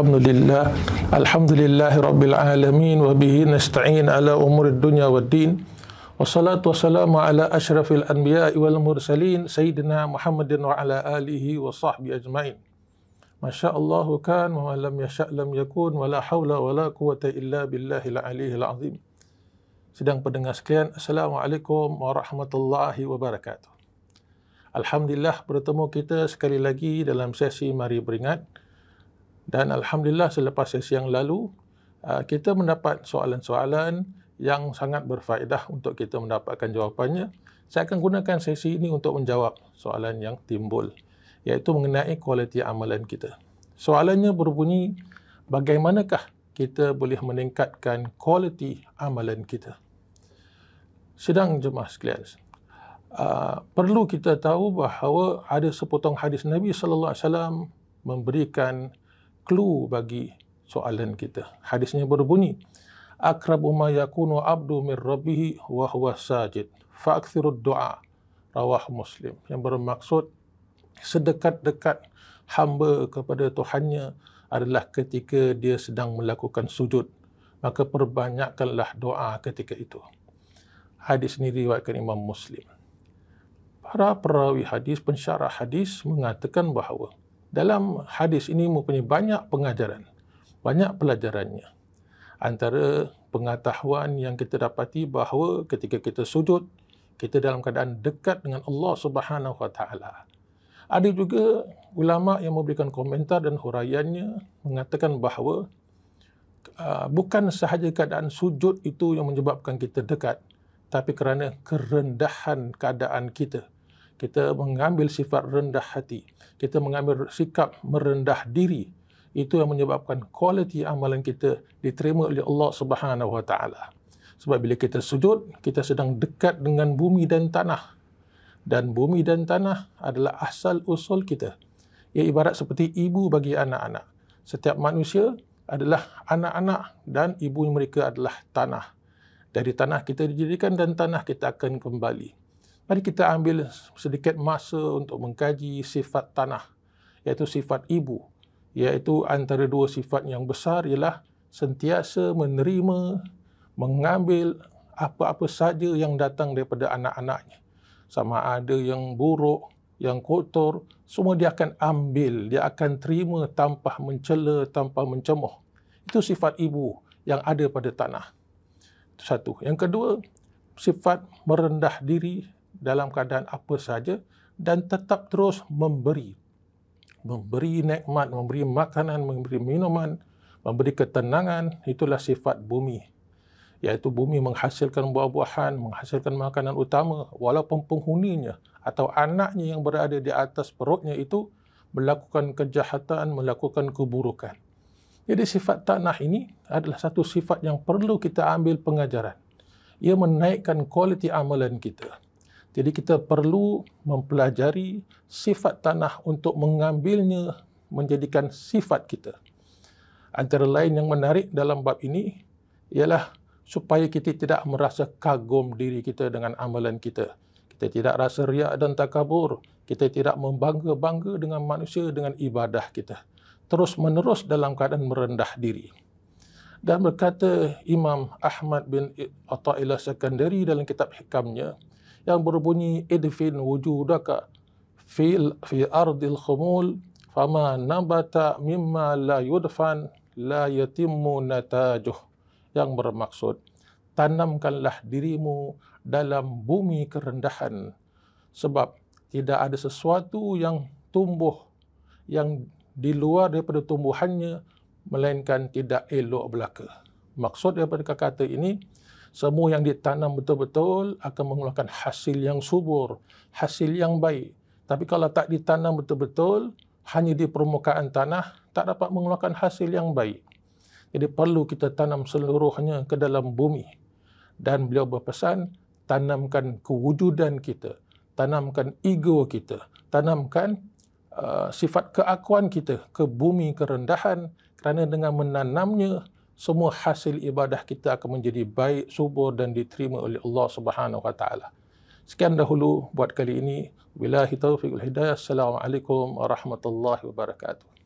الحمد لله الحمد لله رب العالمين وبه نستعين على أمور الدنيا والدين والصلاة والسلام على أشرف الأنبياء والمرسلين سيدنا محمد وعلى آله وصحبه أجمعين ما شاء الله كان وما لم يشاء لم يكون ولا حول ولا قوة إلا بالله العلي العظيم Sedang pendengar sekalian, Assalamualaikum warahmatullahi wabarakatuh. Alhamdulillah bertemu kita sekali lagi dalam sesi Mari Beringat dan Alhamdulillah selepas sesi yang lalu, ah, kita mendapat soalan-soalan yang sangat berfaedah untuk kita mendapatkan jawapannya. Saya akan gunakan sesi ini untuk menjawab soalan yang timbul, iaitu mengenai kualiti amalan kita. Soalannya berbunyi, bagaimanakah kita boleh meningkatkan kualiti amalan kita? Sedang jemaah sekalian, Uh, perlu kita tahu bahawa ada sepotong hadis Nabi sallallahu alaihi wasallam memberikan clue bagi soalan kita. Hadisnya berbunyi, Akrabu ma yakunu abdu min rabbihi wa huwa sajid. Fa'akthirud du'a. Rawah Muslim. Yang bermaksud, sedekat-dekat hamba kepada Tuhannya adalah ketika dia sedang melakukan sujud. Maka perbanyakkanlah doa ketika itu. Hadis ini riwayatkan Imam Muslim. Para perawi hadis, pensyarah hadis mengatakan bahawa dalam hadis ini mempunyai banyak pengajaran, banyak pelajarannya. Antara pengetahuan yang kita dapati bahawa ketika kita sujud, kita dalam keadaan dekat dengan Allah Subhanahu Wa Taala. Ada juga ulama yang memberikan komentar dan huraiannya mengatakan bahawa uh, bukan sahaja keadaan sujud itu yang menyebabkan kita dekat, tapi kerana kerendahan keadaan kita. Kita mengambil sifat rendah hati kita mengambil sikap merendah diri itu yang menyebabkan kualiti amalan kita diterima oleh Allah Subhanahu Wa Taala sebab bila kita sujud kita sedang dekat dengan bumi dan tanah dan bumi dan tanah adalah asal usul kita ia ibarat seperti ibu bagi anak-anak setiap manusia adalah anak-anak dan ibu mereka adalah tanah dari tanah kita dijadikan dan tanah kita akan kembali. Mari kita ambil sedikit masa untuk mengkaji sifat tanah, iaitu sifat ibu. Iaitu antara dua sifat yang besar ialah sentiasa menerima, mengambil apa-apa saja yang datang daripada anak-anaknya. Sama ada yang buruk, yang kotor, semua dia akan ambil, dia akan terima tanpa mencela, tanpa mencemooh. Itu sifat ibu yang ada pada tanah. Itu satu. Yang kedua, sifat merendah diri dalam keadaan apa sahaja dan tetap terus memberi memberi nikmat, memberi makanan, memberi minuman, memberi ketenangan, itulah sifat bumi. Iaitu bumi menghasilkan buah-buahan, menghasilkan makanan utama, walaupun penghuninya atau anaknya yang berada di atas perutnya itu melakukan kejahatan, melakukan keburukan. Jadi sifat tanah ini adalah satu sifat yang perlu kita ambil pengajaran. Ia menaikkan kualiti amalan kita. Jadi kita perlu mempelajari sifat tanah untuk mengambilnya menjadikan sifat kita. Antara lain yang menarik dalam bab ini ialah supaya kita tidak merasa kagum diri kita dengan amalan kita. Kita tidak rasa riak dan takabur. Kita tidak membangga-bangga dengan manusia dengan ibadah kita. Terus-menerus dalam keadaan merendah diri. Dan berkata Imam Ahmad bin Atta'illah Sekandari dalam kitab hikamnya, yang berbunyi idfin wujudaka fil fi ardil khumul fama nabata mimma la yudfan la yatimmu natajuh yang bermaksud tanamkanlah dirimu dalam bumi kerendahan sebab tidak ada sesuatu yang tumbuh yang di luar daripada tumbuhannya melainkan tidak elok belaka maksud daripada kata ini semua yang ditanam betul-betul akan mengeluarkan hasil yang subur, hasil yang baik. Tapi kalau tak ditanam betul-betul, hanya di permukaan tanah, tak dapat mengeluarkan hasil yang baik. Jadi perlu kita tanam seluruhnya ke dalam bumi. Dan beliau berpesan, tanamkan kewujudan kita, tanamkan ego kita, tanamkan uh, sifat keakuan kita ke bumi kerendahan kerana dengan menanamnya semua hasil ibadah kita akan menjadi baik, subur dan diterima oleh Allah Subhanahu Wa Taala. Sekian dahulu buat kali ini. Wallahi Taufiqul wal hidayah. Assalamualaikum warahmatullahi wabarakatuh.